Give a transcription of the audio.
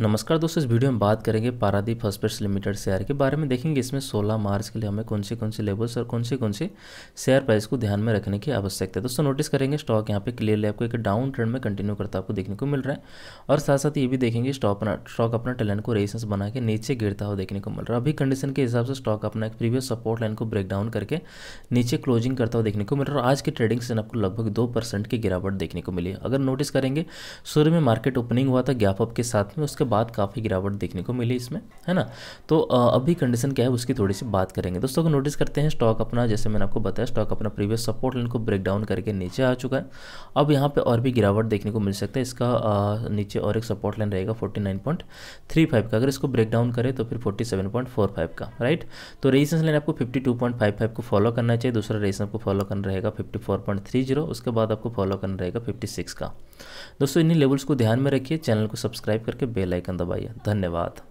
नमस्कार दोस्तों इस वीडियो में बात करेंगे पारादीप फॉस्पेट्स लिमिटेड शेयर के बारे में देखेंगे इसमें 16 मार्च के लिए हमें कौन से कौन से लेवल्स और कौन से कौन से शेयर प्राइस को ध्यान में रखने की आवश्यकता है दोस्तों नोटिस करेंगे स्टॉक यहाँ पे क्लियरली आपको एक डाउन ट्रेंड में कंटिन्यू करता आपको देखने को मिल रहा है और साथ साथ ये भी देखेंगे स्टॉक अपना स्टॉक अपना टैलेंट को रेसेंस बना के नीचे गिरता हुआ देखने को मिल रहा है अभी कंडीशन के हिसाब से स्टॉक अपना एक प्रीवियस सपोर्ट लाइन को ब्रेक डाउन करके नीचे क्लोजिंग करता हुआ देखने को मिल रहा है और आज की ट्रेडिंग से आपको लगभग दो की गिरावट देखने को मिली अगर नोटिस करेंगे सूर्य में मार्केट ओपनिंग हुआ था गैप अप के साथ में उसका उसके बाद काफ़ी गिरावट देखने को मिली इसमें है ना तो अभी कंडीशन क्या है उसकी थोड़ी सी बात करेंगे दोस्तों को नोटिस करते हैं स्टॉक अपना जैसे मैंने आपको बताया स्टॉक अपना प्रीवियस सपोर्ट लाइन को ब्रेक डाउन करके नीचे आ चुका है अब यहाँ पर और भी गिरावट देखने को मिल सकता है इसका नीचे और एक सपोर्ट लाइन रहेगा फोर्टी का अगर इसको ब्रेक डाउन करें तो फिर फोर्टी का राइट तो रेजिस्टेंस लाइन आपको फिफ्टी को फॉलो करना चाहिए दूसरा रेजिस्टेंस आपको फॉलो करना रहेगा फिफ्टी उसके बाद आपको फॉलो करना रहेगा फिफ्टी का दोस्तों इन्हीं लेवल्स को ध्यान में रखिए चैनल को सब्सक्राइब करके बेल आइकन दबाइए धन्यवाद